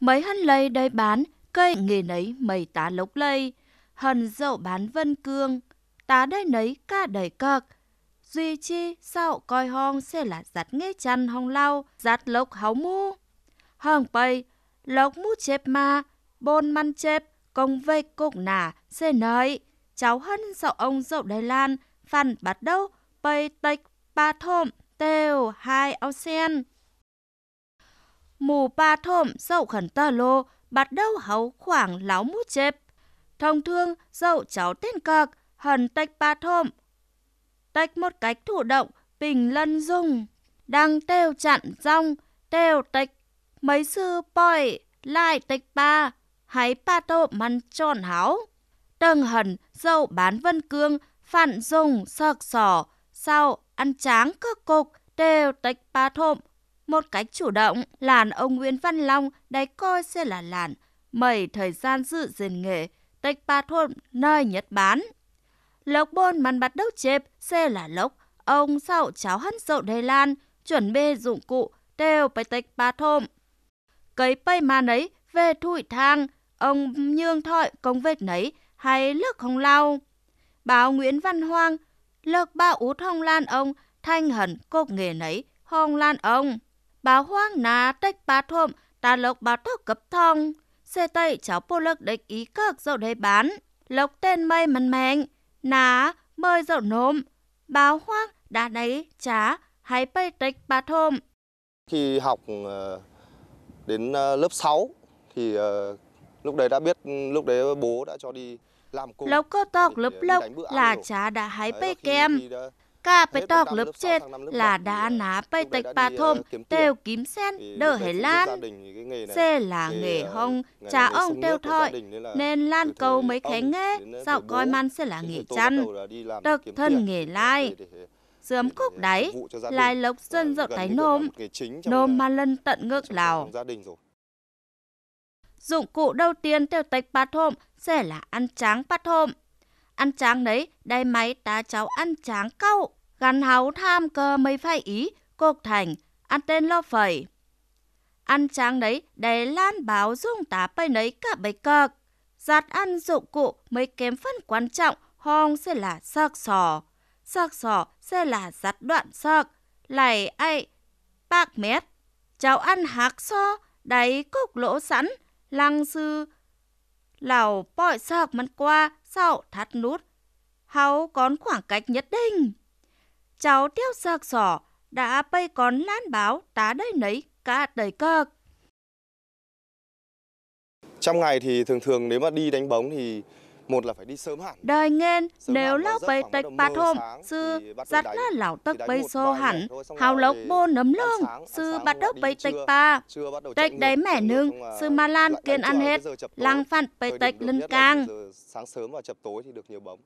Mấy hân lây đây bán, cây nghề nấy mày tá lốc lây. hân dậu bán vân cương, tá đây nấy ca đầy cọc. Duy chi sao coi hong sẽ là giặt nghe chăn hong lau, giặt lốc háo mu. Hong bay lốc mu chép ma, bôn măn chép, công vây cục nả, sẽ nói. Cháu hân dậu ông dậu đầy Lan, phản bắt đầu bay tách ba thôm, tèo hai ao sen mù ba thôm dậu khẩn ta lô, bắt đâu hấu khoảng láo mút chếp. Thông thương dậu cháu tên cạc, hần tách ba thôm. Tách một cách thụ động, bình lân dung. Đang têu chặn rong, têu tách mấy sư bòi, lại tách ba, hãy ba thôm măn tròn háo. Tầng hần dậu bán vân cương, phản dùng sợc sỏ, sau ăn tráng cơ cục, đều tách ba thộm một cách chủ động, làn ông Nguyễn Văn Long đáy coi sẽ là làn mẩy thời gian dự diện nghề, tech ba thôn nơi nhất bán. Lộc bôn mắn bắt đấu chếp, xe là lốc, ông sau cháo hân dậu đầy lan, chuẩn bê dụng cụ, đều bày tech ba thôn Cấy bay mà nấy, về thủi thang, ông nhương thọi công vết nấy, hay lước không lao. Báo Nguyễn Văn Hoang, lợc ba út hồng lan ông, thanh hẳn cốc nghề nấy, hồng lan ông bà hoang na tách bà thôm ta lộc bà thóc cấp thong. Xe tây cháu bô lực địch ý cược dậu đây bán, lộc tên mây mần mẹng, ná mời dậu nôm, bà hoang đã đấy chá hay bây tịch bà thôm. Khi học ờ, đến ờ, lớp 6 thì ờ, lúc đấy đã biết lúc đấy bố đã cho đi làm cùng. Lộc cơ tộc lớp lộc là chá đã hái bây kem. Cả bế tọc lớp chết là đã ná bay à, tạch bà thôm, tèo kiếm sen, đỡ hề lan. xe là nghề à, hông, cha ông tèo thọi, nên lan cầu mấy khánh nghe, dạo coi man sẽ là nghề chăn. Đực thân nghề lai, à, sớm khúc đáy, lai lộc dân dậu thái nôm, nôm mà lân tận ngược lào. Dụng cụ đầu tiên theo tạch bát hôm sẽ là ăn tráng bát hôm. Ăn tráng đấy, đây máy tá cháu ăn tráng câu gắn háu tham cơ mấy phai ý, cột thành, ăn tên lo phẩy. Ăn tráng đấy để lan báo dung tá bay nấy cả bấy cợc. Giặt ăn dụng cụ mới kém phân quan trọng, hong sẽ là sạc sò. Sạc sò sẽ là giặt đoạn sạc, lại ai, bạc mét. Cháu ăn hạc so, đáy cốc lỗ sẵn, lăng sư lào bội sạc mắn qua, sau thắt nút. Háo còn khoảng cách nhất định cháu theo sạc sỏ, đã bay con lan báo tá đây nấy cả đầy cơ Trong ngày thì thường thường nếu mà đi đánh bóng thì một là phải đi sớm hẳn. Đời nghen nếu lâu bay tạch bát hôm, sư giặt là lão tắc bay xô hẳn, hào lộc bô nấm lông, sư bắt đốc bay tạch ba. Tạch đấy mẻ nương, sư ma lan kiên ăn hết, lăng phản bay tạch lân càng. Sáng sớm và chập tối thì được nhiều bóng.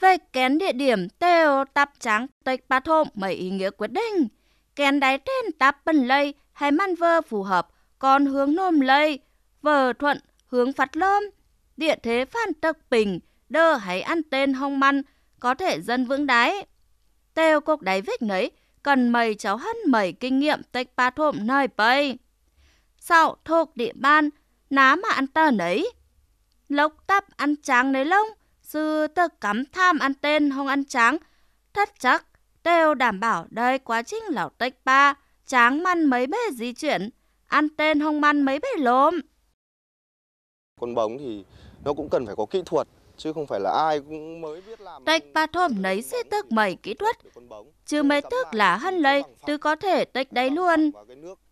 Về kén địa điểm tèo tạp trắng tệch bát hôm mấy ý nghĩa quyết định. Kén đáy trên tạp bần lây hay man vơ phù hợp, còn hướng nôm lây, vờ thuận hướng phát lơm. Địa thế phan tật bình, đơ hay ăn tên hong măn, có thể dân vững đáy. Tèo cục đáy vết nấy, cần mầy cháu hân mầy kinh nghiệm tệch bát hôm nơi bây. Sau thuộc địa ban, ná mà ăn tờ nấy. Lộc tắp ăn tráng nấy lông, sư tơ cắm tham ăn tên hông ăn trắng, thất chắc đều đảm bảo đây quá trình lão tách ba, tráng măn mấy bê di chuyển, ăn tên hông măn mấy bê lốm. Con bóng thì nó cũng cần phải có kỹ thuật, chứ không phải là ai cũng mới biết làm. Tách ba thôm nấy sẽ tức mẩy kỹ thuật, chứ mấy tức là hân lây, từ có thể tách đấy luôn.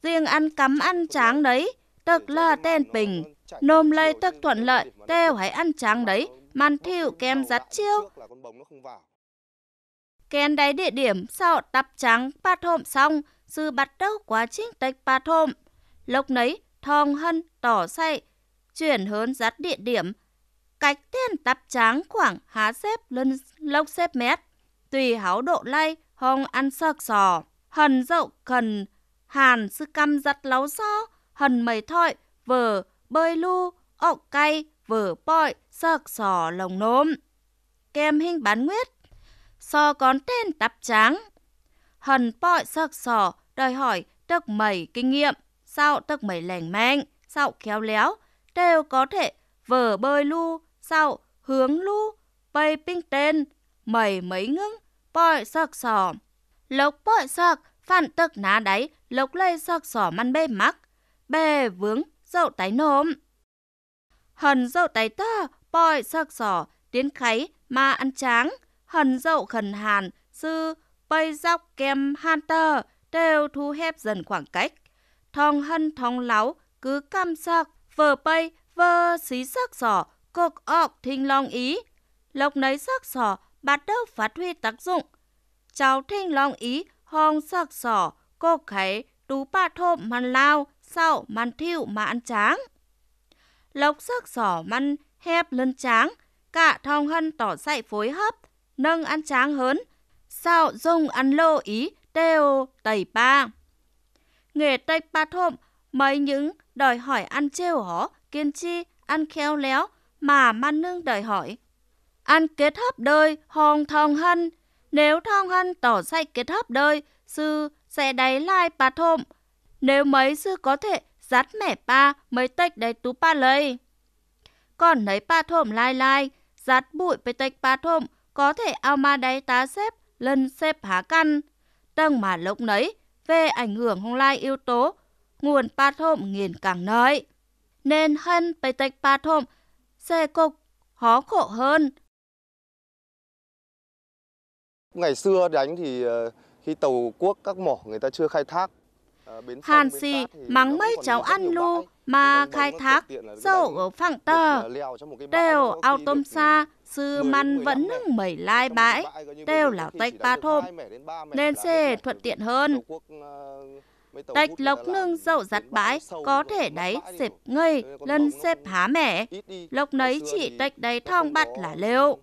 Riêng ăn cắm ăn tráng đấy, tức là tên bình, nôm lây tức thuận lợi, tèo hãy ăn tráng đấy, màn thiệu kem giặt chiêu. kén đáy địa điểm sau tập trắng ba thộm xong, sư bắt đầu quá trình tạch ba thộm. Lúc nấy, thong hân tỏ say, chuyển hướng dắt địa điểm. Cách tiền tập trắng khoảng há xếp lân lốc xếp mét. Tùy háo độ lay, hong ăn sợc sò. Hần dậu cần, hàn sư căm giặt láo so, hần mầy thọi, vờ, bơi lu, ọc cay, vờ bọi, sọc sò lồng nôm, kem hình bán nguyết, sò con tên tạp tráng Hần bọi sọc sò đòi hỏi tực mẩy kinh nghiệm, sao tực mẩy lành mạnh, sao khéo léo, đều có thể vờ bơi lu, sao hướng lu, bay pinh tên, mẩy mấy ngưng, bọi sọc sò. Lộc bọi sọc phản tực ná đáy, lộc lây sọc sò măn bê mắc, bè vướng, dậu tái nôm. Hần dậu tái ta, poi sắc sỏ, tiến kháy, ma ăn tráng, hần dậu khẩn hàn, sư, bay dọc kem hunter, đều thu hẹp dần khoảng cách. Thong hân thong láo, cứ cam sắc, vờ bay vờ xí sắc sỏ, cục ọc thinh long ý. Lộc nấy sắc sỏ, bắt đầu phát huy tác dụng. Cháu thinh long ý, hong sắc sỏ, cục kháy, tú ba thộm măn lao, sau măn thiệu mà ăn tráng. Lộc sắc sỏ măn hẹp lân tráng, cả thong hân tỏ dạy phối hấp, nâng ăn tráng hớn, sao dùng ăn lô ý teo tẩy ba. Nghề tách ba thộm, mấy những đòi hỏi ăn trêu hó, kiên chi, ăn khéo léo mà man nương đòi hỏi. Ăn kết hợp đời, hòn thong hân, nếu thong hân tỏ dạy kết hợp đời, sư sẽ đáy lai bà thộm. Nếu mấy sư có thể dắt mẹ pa mấy tách đáy tú pa lấy còn lấy pa thôm lai lai, giặt bụi bê tech pa thôm, có thể ao ma đáy tá xếp, lần xếp há căn. Tăng mà lúc nấy, về ảnh hưởng hông lai yếu tố, nguồn pa thôm nghiền càng nói. Nên hân bê tech pa thôm, xe cục, khó khổ hơn. Ngày xưa đánh thì ờ, khi tàu quốc các mỏ người ta chưa khai thác Ờ, Hàn xì mắng mấy cháu ăn lu mà khai thác dầu ở phẳng tờ, đều ao tôm xa, sư măn vẫn nước mẩy lai bãi, đều là tách ba thôm, nên xe thuận tiện hơn. Tạch ờ, lộc nương dậu giặt bãi, có thể đáy xếp ngây, lân xếp há mẻ. Lộc nấy chỉ tạch đáy thong bặt là lêu.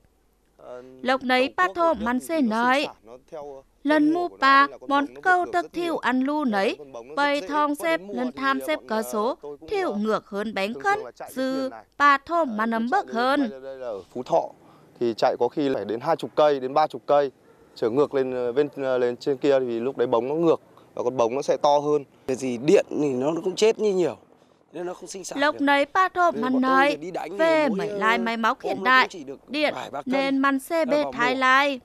Lúc nấy Pato mắn xe nói, ờ, lần mua pa món câu tật thiêu ăn lu nấy bày thong xếp lần tham xếp cơ số thiêu ngược hơn bánh khấn dư pa thô mà nấm bớt hơn phú thọ thì chạy có khi phải đến hai chục cây đến ba chục cây trở ngược lên ờ, bên ờ, lên trên kia thì lúc đấy bóng nó ngược và con bóng nó sẽ to hơn cái gì điện thì nó cũng chết như nhiều Lúc nấy pa thộp mắn nói về máy lai máy móc hiện đại, chỉ được điện nên mắn xe bê thái lai.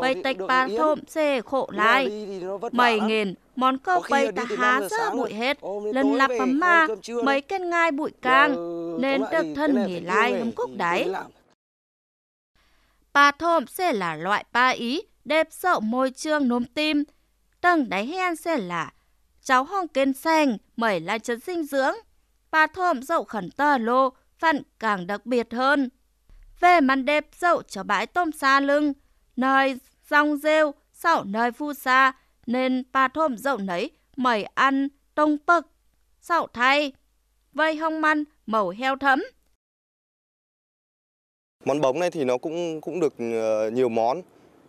Bây tạch pa thộm xe khổ lai. Mày nghìn món cơ bày ta há sơ bụi hết, lần lặp bấm ma, mấy kênh ngai bụi càng, nên được thân nghỉ lai hâm cúc đáy. pa thộm sẽ là loại pa ý, đẹp sợ môi trường nôm tim. Tầng đáy hen sẽ là cháu hong kênh xanh, mẩy lai chất dinh dưỡng và thơm dậu khẩn tơ lô, phận càng đặc biệt hơn. Về màn đẹp dậu cho bãi tôm xa lưng, nơi rong rêu, sau nơi phu xa, nên bà thơm dậu nấy mời ăn tông bực, sau thay, vây hong măn màu heo thấm. Món bóng này thì nó cũng cũng được ờ, nhiều món.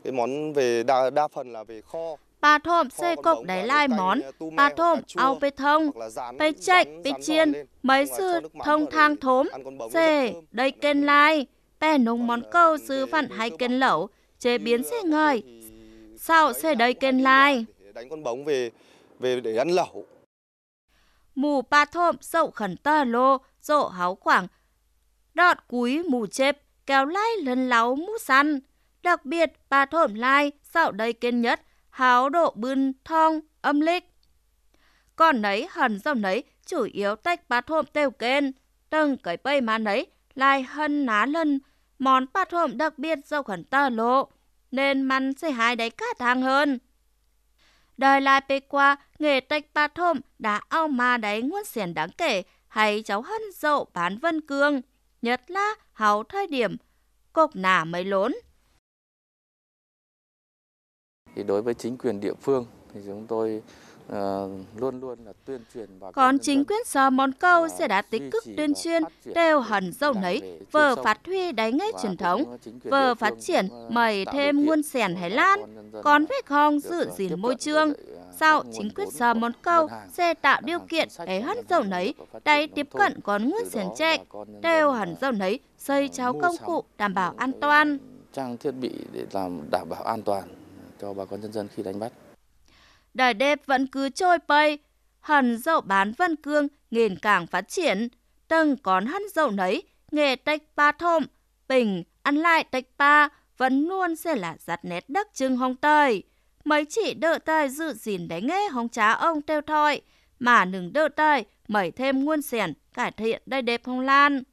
Cái món về đa đa phần là về kho bà thôm xây cục đáy lai món, bà thôm ao bê thông, bê chạy, bê chiên, mấy sư thông thang thốm, xề, đầy kênh lai, bè nung món câu sư hay kênh lẩu, chế biến à, xe ngời, sau xe đầy kênh lai. À, mù ba thôm sậu khẩn tơ lô, rộ háo khoảng, đọt cúi mù chếp, kéo lai lần láo mũ săn. Đặc biệt, bà thổm lai, sậu đầy kênh nhất, háo độ bưn thong âm lịch. Còn nấy hần dòng nấy chủ yếu tách bát hôm têu kên, tầng cái bây mà nấy lại hân ná lân, món bát hôm đặc biệt dâu khẩn tơ lộ, nên mắn sẽ hai đáy cả thang hơn. Đời lại bê qua, nghề tách bát hôm đã ao mà đáy nguồn xiển đáng kể, hay cháu hân dậu bán vân cương, nhất là háo thời điểm, cục nả mấy lốn thì đối với chính quyền địa phương thì chúng tôi uh, luôn luôn là tuyên truyền và còn chính quyền sở món câu sẽ đã tích cực tuyên truyền đều hẳn dâu nấy vừa phát huy đáy nghề truyền thống vừa phát triển mời thêm nguồn sẻn Thái Lan còn việc hong giữ gìn môi trường sau chính quyết sở món câu sẽ tạo điều kiện để hẳn dâu nấy đáy tiếp cận con nguồn sẻn trạch đều hẳn dâu nấy xây ờ, cháo công cụ đảm bảo an toàn trang thiết bị để làm đảm bảo an toàn cho bà con nhân dân khi đánh bắt. Đài đẹp vẫn cứ trôi bay, hẳn dậu bán văn cương nghìn càng phát triển, tầng còn hân dậu nấy, nghề tách ba thôm, bình, ăn lại tách ba, vẫn luôn sẽ là giặt nét đất trưng hồng tơi. Mấy chị đỡ tay dự gìn đánh nghe hong trá ông teo thoi, mà nừng đỡ tay mẩy thêm nguồn xẻn cải thiện đây đẹp hồng lan.